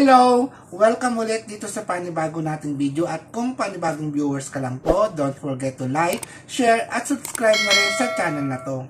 Hello! Welcome ulit dito sa panibago nating video at kung panibagong viewers ka lang po, don't forget to like, share at subscribe na rin sa channel na to.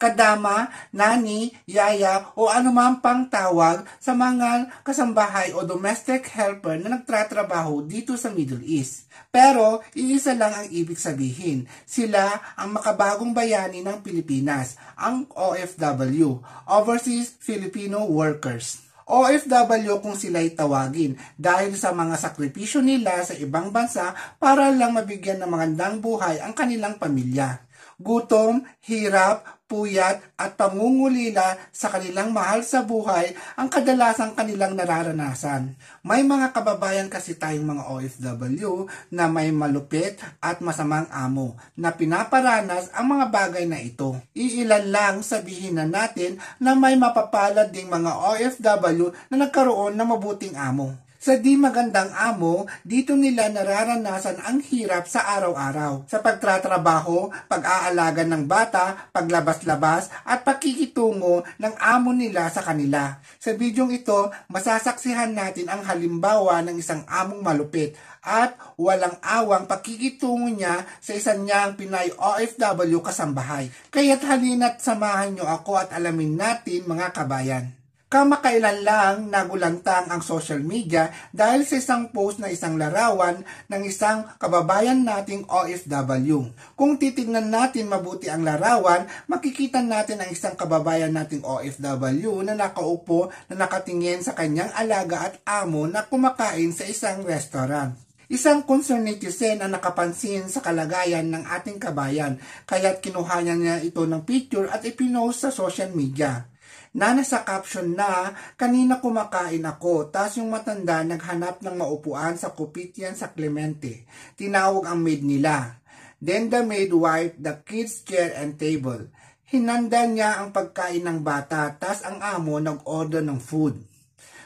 kadama, nani, yaya o anumang pang tawag sa mga kasambahay o domestic helper na nagtratrabaho dito sa Middle East. Pero iisa lang ang ibig sabihin, sila ang makabagong bayani ng Pilipinas, ang OFW, Overseas Filipino Workers. OFW kung sila itawagin dahil sa mga sakripisyo nila sa ibang bansa para lang mabigyan ng magandang buhay ang kanilang pamilya. Gutom, hirap, puyat at pangungulila sa kanilang mahal sa buhay ang kadalasang kanilang nararanasan. May mga kababayan kasi tayong mga OFW na may malupit at masamang amo na pinaparanas ang mga bagay na ito. Iilan lang sabihin na natin na may mapapalad ding mga OFW na nagkaroon ng mabuting amo sa di magandang amo, dito nila nararanasan ang hirap sa araw-araw. Sa pagtratrabaho, pag-aalaga ng bata, paglabas-labas, at pakikitungo ng amo nila sa kanila. Sa bidyong ito, masasaksihan natin ang halimbawa ng isang among malupit at walang awang pakikitungo niya sa isang niyang Pinay OFW kasambahay. Kaya't halina't samahan niyo ako at alamin natin mga kabayan. Kamakailan lang nagulantang ang social media dahil sa isang post na isang larawan ng isang kababayan nating OFW. Kung titignan natin mabuti ang larawan, makikita natin ang isang kababayan nating OFW na nakaupo na nakatingin sa kanyang alaga at amo na kumakain sa isang restaurant. Isang concern netizen ang nakapansin sa kalagayan ng ating kabayan, kaya't kinuha niya, niya ito ng picture at ipinost sa social media na nasa caption na kanina kumakain ako tas yung matanda naghanap ng maupuan sa kopitian sa Clemente. Tinawag ang maid nila. Then the maid wiped the kids chair and table. Hinanda niya ang pagkain ng bata tas ang amo nag-order ng food.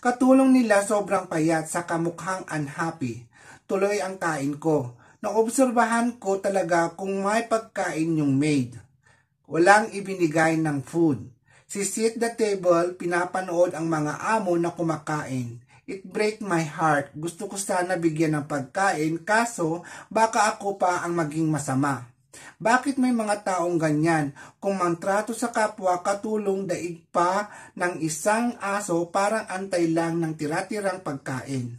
Katulong nila sobrang payat sa kamukhang unhappy. Tuloy ang kain ko. Naobserbahan ko talaga kung may pagkain yung maid. Walang ibinigay ng food. Si sit the table, pinapanood ang mga amo na kumakain. It break my heart. Gusto ko sana bigyan ng pagkain kaso baka ako pa ang maging masama. Bakit may mga taong ganyan? Kung mantrato sa kapwa katulong daig pa ng isang aso parang antay lang ng tiratirang pagkain.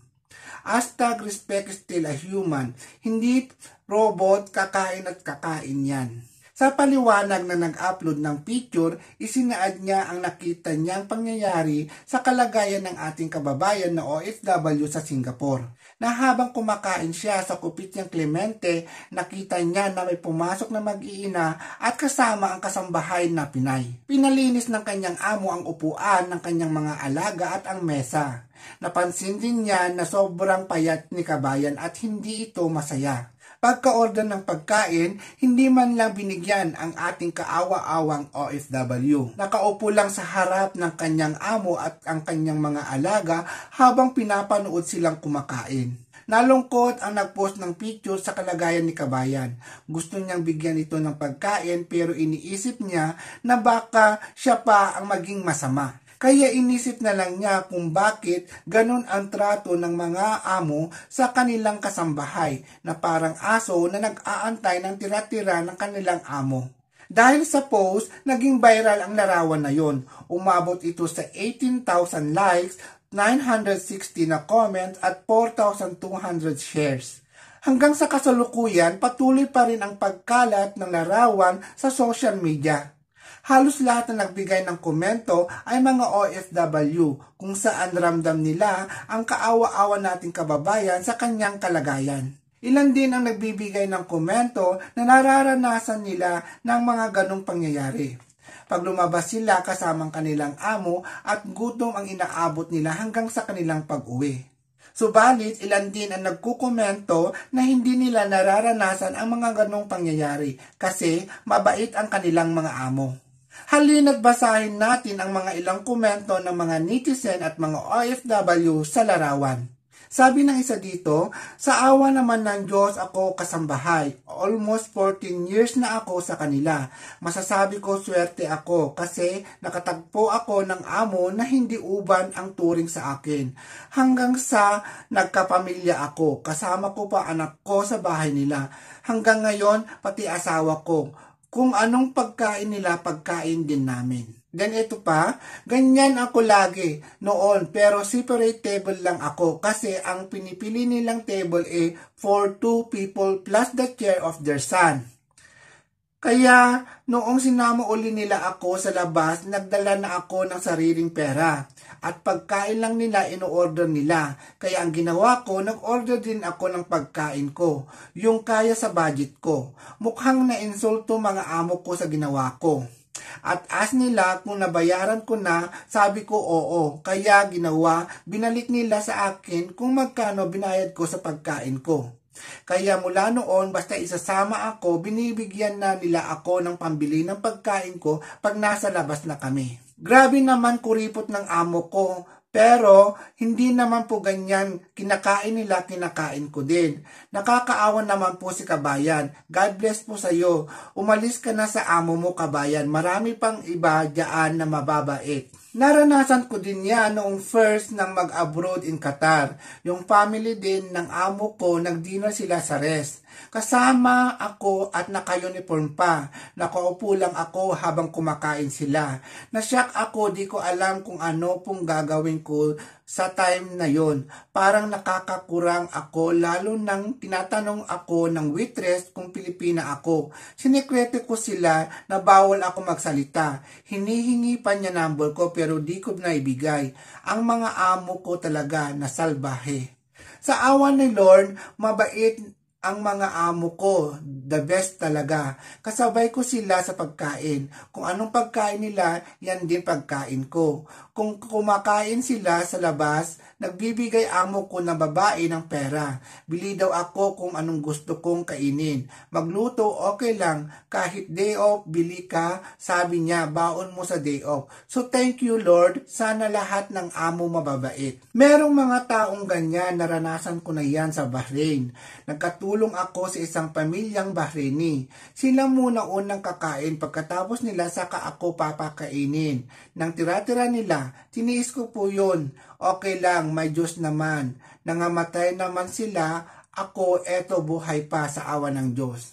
Hashtag respect still a human. Hindi robot kakain at kakain yan. Sa paliwanag na nag-upload ng picture, isinaad niya ang nakita niyang pangyayari sa kalagayan ng ating kababayan na OFW sa Singapore. Na habang kumakain siya sa kupit niyang Clemente, nakita niya na may pumasok na mag-iina at kasama ang kasambahay na Pinay. Pinalinis ng kanyang amo ang upuan ng kanyang mga alaga at ang mesa. Napansin din niya na sobrang payat ni kabayan at hindi ito masaya pagka-order ng pagkain, hindi man lang binigyan ang ating kaawa-awang OFW. Nakaupo lang sa harap ng kanyang amo at ang kanyang mga alaga habang pinapanood silang kumakain. Nalungkot ang nagpost ng picture sa kalagayan ni Kabayan. Gusto niyang bigyan ito ng pagkain pero iniisip niya na baka siya pa ang maging masama. Kaya inisip na lang niya kung bakit ganun ang trato ng mga amo sa kanilang kasambahay na parang aso na nag-aantay ng tira-tira ng kanilang amo. Dahil sa post, naging viral ang larawan na yon. Umabot ito sa 18,000 likes, 960 na comments at 4,200 shares. Hanggang sa kasalukuyan, patuloy pa rin ang pagkalat ng larawan sa social media. Halos lahat na nagbigay ng komento ay mga OFW kung saan ramdam nila ang kaawa-awa nating kababayan sa kanyang kalagayan. Ilan din ang nagbibigay ng komento na nararanasan nila ng mga ganong pangyayari. Pag lumabas sila kasamang kanilang amo at gutom ang inaabot nila hanggang sa kanilang pag-uwi. Subalit, ilan din ang nagkukomento na hindi nila nararanasan ang mga ganong pangyayari kasi mabait ang kanilang mga amo. Halina't basahin natin ang mga ilang komento ng mga netizen at mga OFW sa larawan. Sabi ng isa dito, sa awa naman ng Diyos ako kasambahay. Almost 14 years na ako sa kanila. Masasabi ko swerte ako kasi nakatagpo ako ng amo na hindi uban ang turing sa akin. Hanggang sa nagkapamilya ako, kasama ko pa anak ko sa bahay nila. Hanggang ngayon, pati asawa ko kung anong pagkain nila, pagkain din namin. Ganito pa, ganyan ako lagi noon pero separate table lang ako kasi ang pinipili nilang table ay eh, for two people plus the chair of their son. Kaya noong sinama uli nila ako sa labas, nagdala na ako ng sariling pera. At pagkain lang nila, ino-order nila. Kaya ang ginawa ko, nag-order din ako ng pagkain ko, yung kaya sa budget ko. Mukhang na-insulto mga amo ko sa ginawa ko. At as nila kung nabayaran ko na, sabi ko oo. Kaya ginawa, binalik nila sa akin kung magkano binayad ko sa pagkain ko. Kaya mula noon, basta isasama ako, binibigyan na nila ako ng pambili ng pagkain ko pag nasa labas na kami. Grabe naman kuripot ng amo ko, pero hindi naman po ganyan kinakain nila, kinakain ko din. Nakakaawa naman po si kabayan. God bless po sa iyo. Umalis ka na sa amo mo kabayan. Marami pang iba dyan na mababait. Naranasan ko din yan noong first nang mag-abroad in Qatar. Yung family din ng amo ko, nag-dinner sila sa rest. Kasama ako at naka-uniform pa. Nakaupo lang ako habang kumakain sila. Nasyak ako, di ko alam kung ano pong gagawin ko sa time na yon. Parang nakakakurang ako lalo nang tinatanong ako ng waitress kung Pilipina ako. Sinikwete ko sila na bawal ako magsalita. Hinihingi pa niya number ko pero di ko na ibigay. Ang mga amo ko talaga na salbahe. Sa awan ni Lord, mabait ang mga amo ko, the best talaga. Kasabay ko sila sa pagkain. Kung anong pagkain nila, yan din pagkain ko kung kumakain sila sa labas, nagbibigay amo ko ng babae ng pera. Bili daw ako kung anong gusto kong kainin. Magluto okay lang, kahit day off, bili ka, sabi niya, baon mo sa day off. So thank you Lord, sana lahat ng amo mababait. Merong mga taong ganyan, naranasan ko na yan sa Bahrain. Nagkatulong ako sa isang pamilyang Bahraini. Sila muna unang kakain, pagkatapos nila saka ako papakainin. Nang tira-tira nila, sila. Tiniis ko po yun. Okay lang, may Diyos naman. Nangamatay naman sila, ako eto buhay pa sa awa ng Diyos.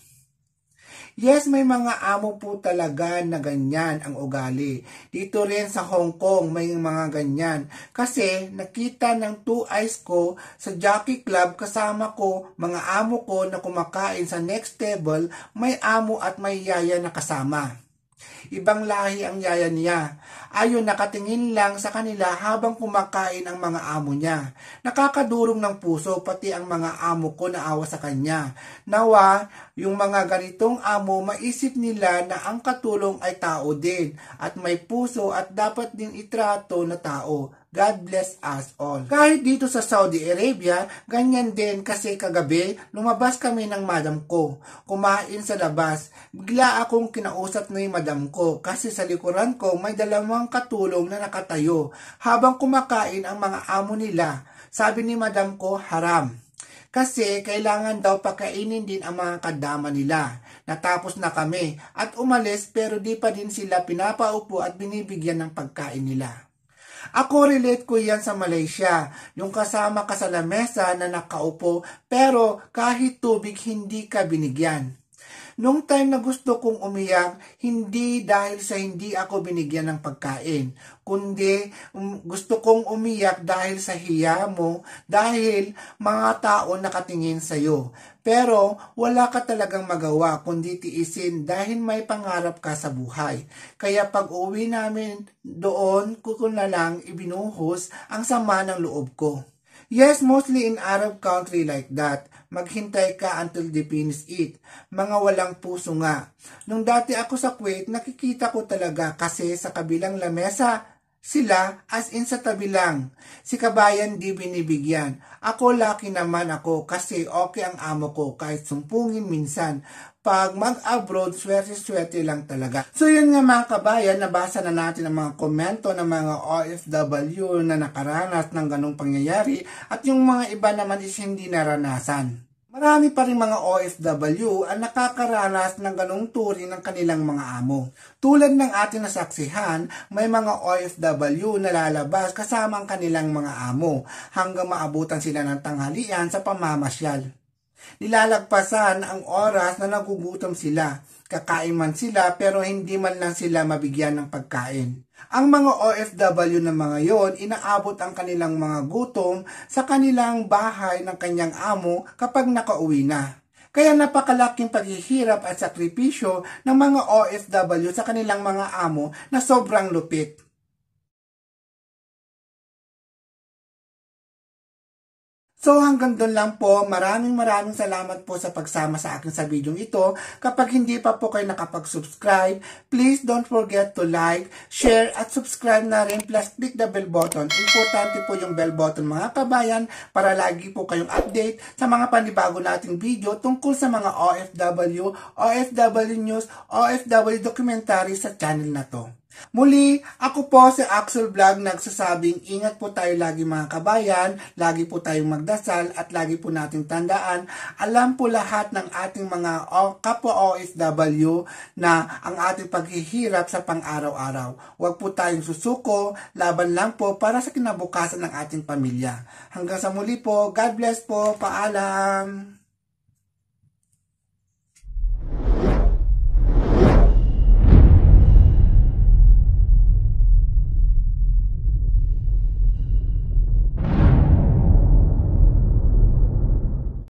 Yes, may mga amo po talaga na ganyan ang ugali. Dito rin sa Hong Kong may mga ganyan. Kasi nakita ng two eyes ko sa jockey club kasama ko mga amo ko na kumakain sa next table may amo at may yaya na kasama. Ibang lahi ang yaya niya ayon nakatingin lang sa kanila habang kumakain ang mga amo niya. Nakakadurog ng puso pati ang mga amo ko na awa sa kanya. Nawa, yung mga ganitong amo maisip nila na ang katulong ay tao din at may puso at dapat din itrato na tao. God bless us all. Kahit dito sa Saudi Arabia, ganyan din kasi kagabi, lumabas kami ng madam ko. Kumain sa labas. Bigla akong kinausap ni madam ko kasi sa likuran ko may dalawang dalawang katulong na nakatayo habang kumakain ang mga amo nila. Sabi ni madam ko, haram. Kasi kailangan daw pakainin din ang mga kadama nila. Natapos na kami at umalis pero di pa din sila pinapaupo at binibigyan ng pagkain nila. Ako relate ko yan sa Malaysia, yung kasama ka sa lamesa na nakaupo pero kahit tubig hindi ka binigyan. Noong time na gusto kong umiyak, hindi dahil sa hindi ako binigyan ng pagkain, kundi um, gusto kong umiyak dahil sa hiya mo, dahil mga tao nakatingin sa iyo. Pero wala ka talagang magawa kundi tiisin dahil may pangarap ka sa buhay. Kaya pag uwi namin doon, ko na lang ibinuhos ang sama ng loob ko. Yes, mostly in Arab country like that. Maghintay ka until they finish it. Mga walang puso nga. Nung dati ako sa Kuwait, nakikita ko talaga kasi sa kabilang lamesa, sila as in sa tabi lang. Si kabayan di binibigyan. Ako laki naman ako kasi okay ang amo ko kahit sumpungin minsan. Pag mag-abroad, swerte-swerte lang talaga. So yun nga mga kabayan, nabasa na natin ang mga komento ng mga OFW na nakaranas ng ganong pangyayari at yung mga iba naman is hindi naranasan. Marami pa rin mga OFW ang nakakaranas ng ganong turi ng kanilang mga amo. Tulad ng ating nasaksihan, may mga OFW na lalabas kasama ang kanilang mga amo hanggang maabutan sila ng tanghalian sa pamamasyal. Nilalagpasan ang oras na nagugutom sila. Kakain man sila pero hindi man lang sila mabigyan ng pagkain. Ang mga OFW na mga yon inaabot ang kanilang mga gutom sa kanilang bahay ng kanyang amo kapag nakauwi na. Kaya napakalaking paghihirap at sakripisyo ng mga OFW sa kanilang mga amo na sobrang lupit. So hanggang doon lang po, maraming maraming salamat po sa pagsama sa akin sa video ito. Kapag hindi pa po kayo nakapag-subscribe, please don't forget to like, share at subscribe na rin plus click the bell button. Importante po yung bell button mga kabayan para lagi po kayong update sa mga panibago nating video tungkol sa mga OFW, OFW News, OFW Documentary sa channel na to. Muli, ako po si Axel Vlog nagsasabing ingat po tayo lagi mga kabayan, lagi po tayong magdasal at lagi po nating tandaan, alam po lahat ng ating mga kapwa OFW na ang ating paghihirap sa pang-araw-araw. Huwag po tayong susuko, laban lang po para sa kinabukasan ng ating pamilya. Hanggang sa muli po, God bless po, paalam!